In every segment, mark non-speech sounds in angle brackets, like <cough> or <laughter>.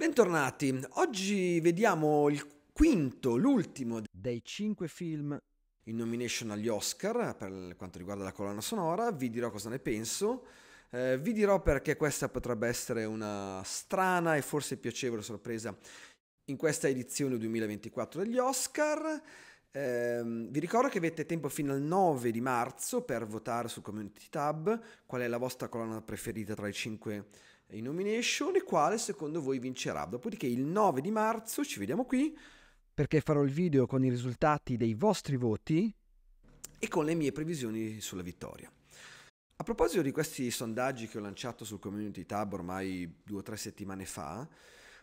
Bentornati, oggi vediamo il quinto, l'ultimo dei cinque film in nomination agli Oscar per quanto riguarda la colonna sonora, vi dirò cosa ne penso, eh, vi dirò perché questa potrebbe essere una strana e forse piacevole sorpresa in questa edizione 2024 degli Oscar. Eh, vi ricordo che avete tempo fino al 9 di marzo per votare su Community Tab qual è la vostra colonna preferita tra i 5 in nomination e quale secondo voi vincerà. Dopodiché il 9 di marzo ci vediamo qui. Perché farò il video con i risultati dei vostri voti e con le mie previsioni sulla vittoria. A proposito di questi sondaggi che ho lanciato sul Community Tab ormai due o tre settimane fa,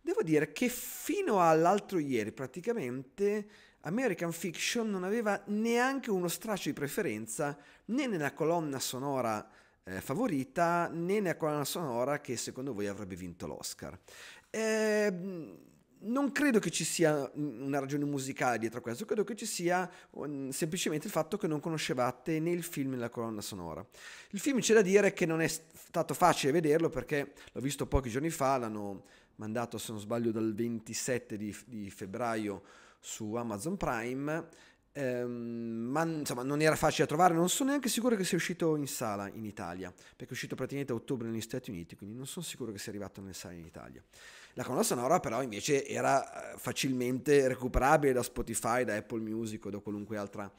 devo dire che fino all'altro ieri praticamente American Fiction non aveva neanche uno straccio di preferenza né nella colonna sonora eh, favorita né nella colonna sonora che secondo voi avrebbe vinto l'Oscar. Eh, non credo che ci sia una ragione musicale dietro a questo, credo che ci sia um, semplicemente il fatto che non conoscevate né il film né la colonna sonora. Il film c'è da dire che non è stato facile vederlo perché l'ho visto pochi giorni fa, l'hanno mandato se non sbaglio dal 27 di, di febbraio su Amazon Prime Um, ma insomma non era facile da trovare, non sono neanche sicuro che sia uscito in sala in Italia, perché è uscito praticamente a ottobre negli Stati Uniti, quindi non sono sicuro che sia arrivato nelle sale in Italia. La colonna sonora però invece era eh, facilmente recuperabile da Spotify, da Apple Music o da qualunque altra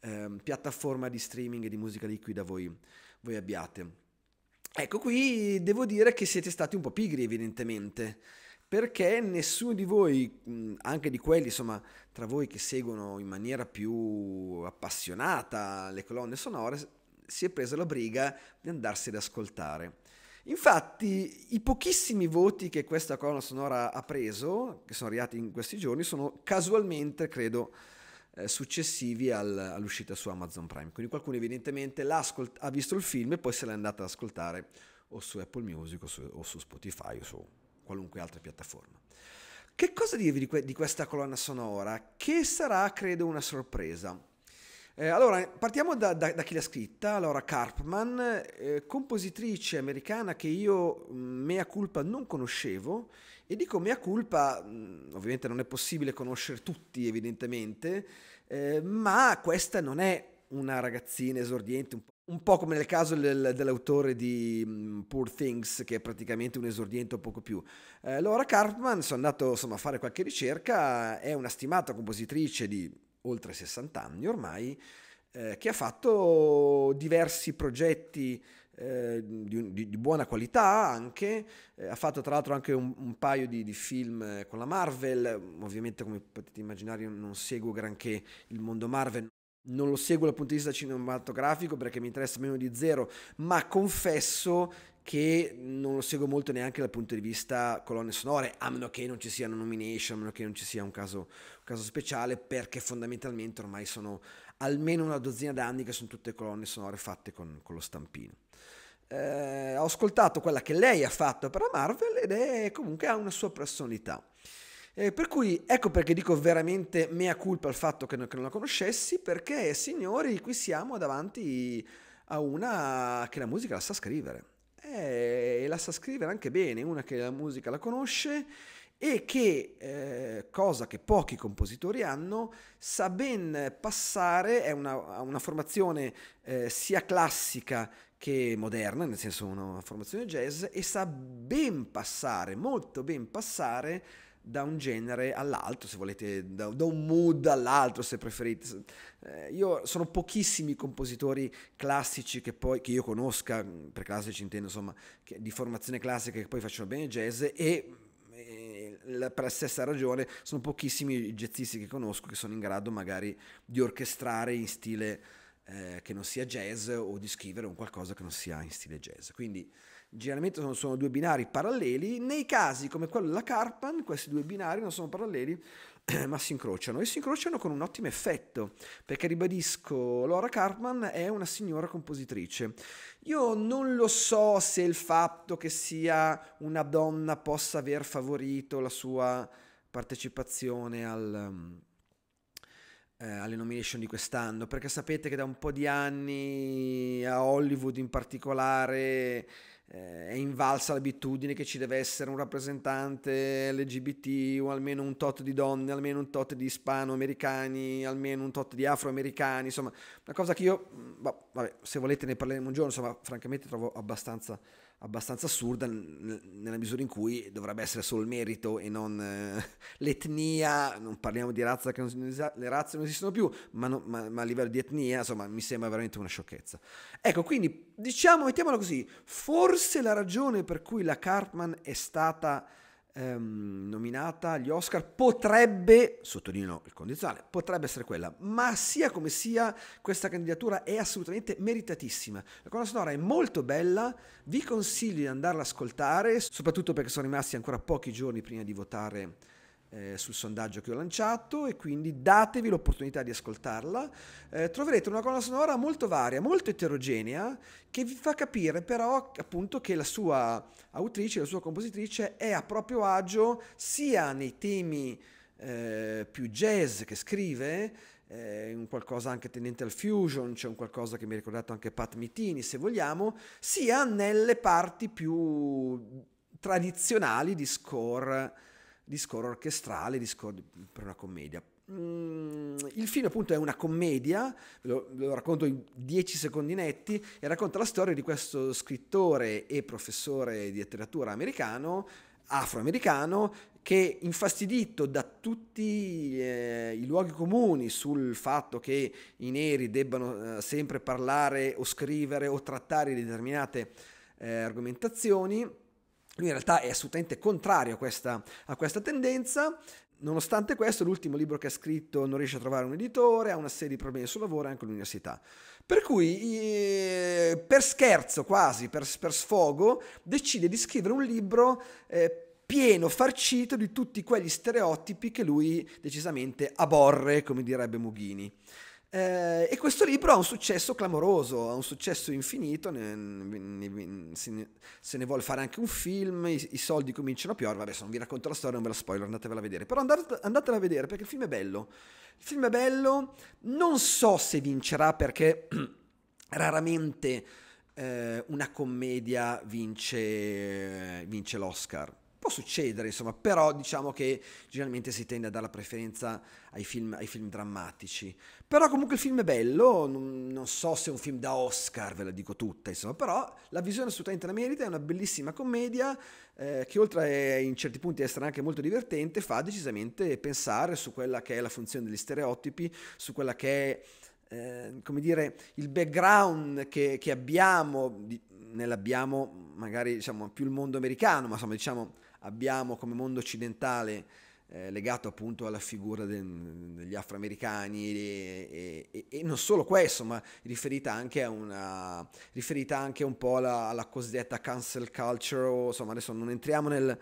um, piattaforma di streaming di musica liquida voi, voi abbiate. Ecco qui devo dire che siete stati un po' pigri evidentemente perché nessuno di voi, anche di quelli insomma, tra voi che seguono in maniera più appassionata le colonne sonore, si è preso la briga di andarsi ad ascoltare. Infatti, i pochissimi voti che questa colonna sonora ha preso, che sono arrivati in questi giorni, sono casualmente, credo, eh, successivi al, all'uscita su Amazon Prime. Quindi qualcuno evidentemente ha visto il film e poi se l'è andato ad ascoltare o su Apple Music o su, o su Spotify o su qualunque altra piattaforma. Che cosa dirvi di, que- di questa colonna sonora? Che sarà, credo, una sorpresa. Eh, allora, partiamo da, da, da, chi l'ha scritta, Laura Karpman, eh, compositrice americana che io, mm, mea culpa, non conoscevo e dico mea culpa, mm, ovviamente non è possibile conoscere tutti evidentemente, eh, ma questa non è una ragazzina esordiente, un po', un po come nel caso del, dell'autore di mm, Poor Things, che è praticamente un esordiente o poco più. Eh, Laura Cartman, sono andato insomma, a fare qualche ricerca, è una stimata compositrice di oltre 60 anni ormai, eh, che ha fatto diversi progetti eh, di, di, buona qualità anche, eh, ha fatto tra l'altro anche un, un paio di, di, film con la Marvel, ovviamente come potete immaginare non seguo granché il mondo Marvel, non lo seguo dal punto di vista cinematografico perché mi interessa meno di zero, ma confesso che non lo seguo molto neanche dal punto di vista colonne sonore, a meno che non ci sia una nomination, a meno che non ci sia un caso, un caso speciale, perché fondamentalmente ormai sono almeno una dozzina d'anni che sono tutte colonne sonore fatte con, con lo stampino. Eh, ho ascoltato quella che lei ha fatto per la Marvel ed è comunque ha una sua personalità. Eh, per cui ecco perché dico veramente mea culpa il fatto che non, che non la conoscessi, perché signori, qui siamo davanti a una che la musica la sa scrivere. Eh, e eh, la sa scrivere anche bene, una che la musica la conosce e che, eh, cosa che pochi compositori hanno, sa ben passare, è una, una formazione eh, sia classica che moderna, nel senso una formazione jazz, e sa ben passare, molto ben passare da un genere all'altro, se volete, da, da un mood all'altro, se preferite. Eh, io sono pochissimi compositori classici che poi che io conosca, mm, per classici intendo insomma, che, di formazione classica che poi facciano bene jazz e eh, per la stessa ragione sono pochissimi i jazzisti che conosco che sono in grado magari di orchestrare in stile eh, che non sia jazz o di scrivere un qualcosa che non sia in stile jazz. Quindi generalmente sono, sono due binari paralleli, nei casi come quello della Carpan questi due binari non sono paralleli <clears throat> ma si incrociano e si incrociano con un ottimo effetto perché ribadisco Laura Cartman è una signora compositrice io non lo so se il fatto che sia una donna possa aver favorito la sua partecipazione al, eh, alle nomination di quest'anno perché sapete che da un po' di anni a Hollywood in particolare eh, è invalsa l'abitudine che ci deve essere un rappresentante LGBT o almeno un tot di donne, almeno un tot di ispano-americani, almeno un tot di afroamericani, insomma, una cosa che io, mm, boh, vabbè, se volete ne parleremo un giorno, insomma, francamente trovo abbastanza abbastanza assurda nella misura in cui dovrebbe essere solo il merito e non eh, l'etnia, non parliamo di razza che non, le razze non esistono più, ma, no, ma, ma, a livello di etnia insomma mi sembra veramente una sciocchezza. Ecco, quindi diciamo, mettiamola così, forse la ragione per cui la Cartman è stata ehm, nominata agli Oscar potrebbe, sottolineo il condizionale, potrebbe essere quella, ma sia come sia questa candidatura è assolutamente meritatissima. La colonna sonora è molto bella, vi consiglio di andarla ad ascoltare, soprattutto perché sono rimasti ancora pochi giorni prima di votare eh, sul sondaggio che ho lanciato e quindi datevi l'opportunità di ascoltarla. Eh, troverete una colonna sonora molto varia, molto eterogenea, che vi fa capire però appunto che la sua autrice, la sua compositrice è a proprio agio sia nei temi eh, più jazz che scrive, eh, un qualcosa anche tenente al fusion, c'è cioè un qualcosa che mi ha ricordato anche Pat Mitini, se vogliamo, sia nelle parti più tradizionali di score di score orchestrale, di score per una commedia. Mm, il film appunto è una commedia, lo, lo racconto in 10 secondi netti, e racconta la storia di questo scrittore e professore di letteratura americano, afroamericano, che infastidito da tutti eh, i luoghi comuni sul fatto che i neri debbano eh, sempre parlare o scrivere o trattare determinate eh, argomentazioni, lui in realtà è assolutamente contrario a questa, a questa tendenza, Nonostante questo, l'ultimo libro che ha scritto non riesce a trovare un editore, ha una serie di problemi sul lavoro e anche all'università. Per cui, eh, per scherzo quasi, per, per, sfogo, decide di scrivere un libro eh, pieno, farcito di tutti quegli stereotipi che lui decisamente aborre, come direbbe Mughini. Eh, e questo libro ha un successo clamoroso, ha un successo infinito, ne, ne, ne, se, ne, vuole fare anche un film, i, i, soldi cominciano a piovere, adesso non vi racconto la storia, non ve la spoiler, andatevela a vedere, però andate, andatela a vedere perché il film è bello, il film è bello, non so se vincerà perché <clears throat> raramente eh, una commedia vince, vince l'Oscar, Può succedere, insomma, però diciamo che generalmente si tende a dare la preferenza ai film, ai film drammatici. Però comunque il film è bello, non, non, so se è un film da Oscar, ve la dico tutta, insomma, però la visione assolutamente la merita, è una bellissima commedia eh, che oltre a in certi punti essere anche molto divertente, fa decisamente pensare su quella che è la funzione degli stereotipi, su quella che è... Eh, come dire, il background che, che abbiamo, nell'abbiamo magari diciamo più il mondo americano, ma insomma diciamo abbiamo come mondo occidentale eh, legato appunto alla figura de, degli afroamericani e, e, e, non solo questo, ma riferita anche a una riferita anche un po' alla, alla cosiddetta cancel culture, o, insomma adesso non entriamo nel,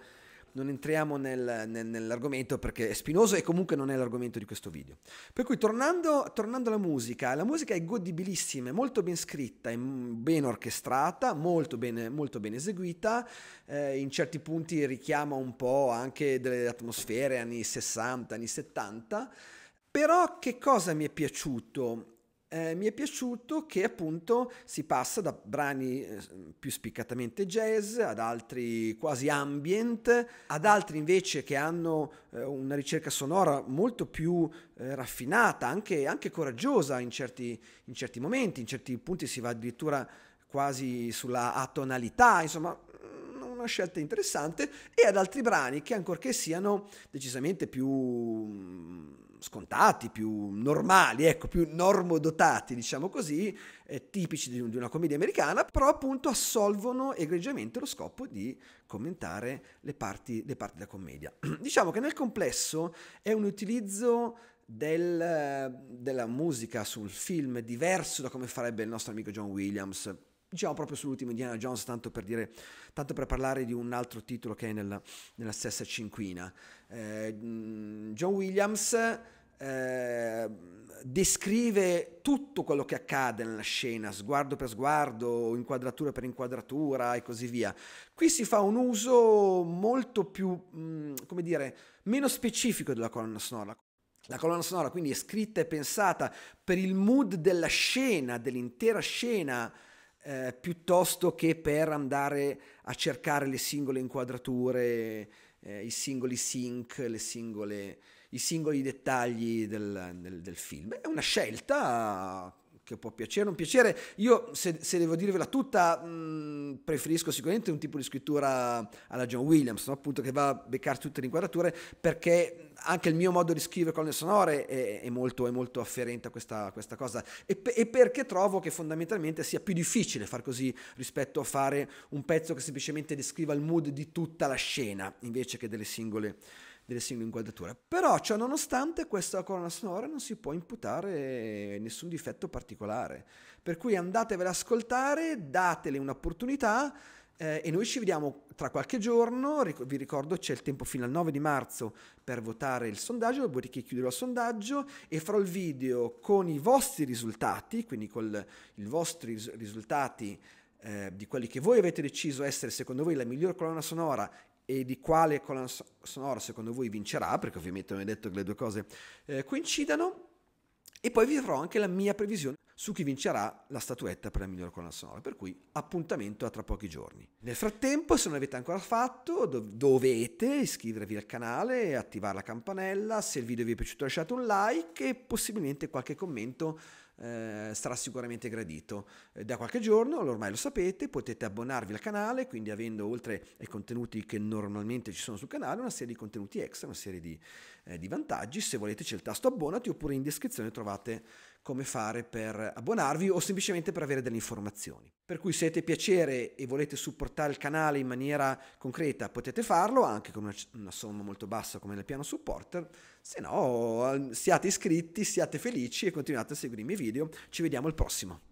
non entriamo nel, nel, nell'argomento perché è spinoso e comunque non è l'argomento di questo video. Per cui tornando, tornando alla musica, la musica è godibilissima, è molto ben scritta, è ben orchestrata, molto ben, molto ben eseguita, eh, in certi punti richiama un po' anche delle atmosfere anni 60, anni 70, però che cosa mi è piaciuto? eh, mi è piaciuto che appunto si passa da brani eh, più spiccatamente jazz ad altri quasi ambient, ad altri invece che hanno eh, una ricerca sonora molto più eh, raffinata, anche, anche coraggiosa in certi, in certi momenti, in certi punti si va addirittura quasi sulla atonalità, insomma una scelta interessante, e ad altri brani che ancorché siano decisamente più mm, scontati, più normali, ecco, più normodotati, diciamo così, eh, tipici di, di, una commedia americana, però appunto assolvono egregiamente lo scopo di commentare le parti, le parti della commedia. <clears throat> diciamo che nel complesso è un utilizzo del, della musica sul film diverso da come farebbe il nostro amico John Williams Diciamo proprio sull'ultimo Indiana Jones, tanto per, dire, tanto per parlare di un altro titolo che è nella, nella stessa cinquina. Eh, mm, John Williams eh, descrive tutto quello che accade nella scena, sguardo per sguardo, inquadratura per inquadratura e così via. Qui si fa un uso molto più, mh, mm, come dire, meno specifico della colonna sonora. La colonna sonora quindi è scritta e pensata per il mood della scena, dell'intera scena eh, piuttosto che per andare a cercare le singole inquadrature, eh, i singoli sync, singole, i singoli dettagli del, del, del film. È una scelta che può piacere o non piacere. Io, se, se devo dirvela tutta, mh, preferisco sicuramente un tipo di scrittura alla John Williams, no? appunto che va a beccare tutte le inquadrature, perché anche il mio modo di scrivere colonne sonore è, è, molto, è molto, afferente a questa, a questa cosa e, e, perché trovo che fondamentalmente sia più difficile far così rispetto a fare un pezzo che semplicemente descriva il mood di tutta la scena invece che delle singole delle singole inquadrature. Però ciò nonostante questa colonna sonora non si può imputare nessun difetto particolare, per cui andatevela ad ascoltare, datele un'opportunità eh, e noi ci vediamo tra qualche giorno, Ric- vi ricordo c'è il tempo fino al 9 di marzo per votare il sondaggio, dopodiché chiuderò il sondaggio e farò il video con i vostri risultati, quindi con i vostri ris- risultati eh, di quelli che voi avete deciso essere secondo voi la miglior colonna sonora e di quale colonna sonora secondo voi vincerà, perché ovviamente non è detto che le due cose eh, coincidano, e poi vi farò anche la mia previsione su chi vincerà la statuetta per la migliore colonna sonora, per cui appuntamento a tra pochi giorni. Nel frattempo, se non l'avete ancora fatto, dov- dovete iscrivervi al canale, attivare la campanella, se il video vi è piaciuto lasciate un like e possibilmente qualche commento eh, sarà sicuramente gradito. Eh, da qualche giorno, ormai lo sapete, potete abbonarvi al canale, quindi avendo oltre ai contenuti che normalmente ci sono sul canale, una serie di contenuti extra, una serie di, eh, di vantaggi. Se volete c'è il tasto abbonati oppure in descrizione trovate come fare per abbonarvi o semplicemente per avere delle informazioni. Per cui se avete piacere e volete supportare il canale in maniera concreta potete farlo anche con una, una somma molto bassa come nel piano supporter, se no siate iscritti, siate felici e continuate a seguire i miei video, ci vediamo al prossimo.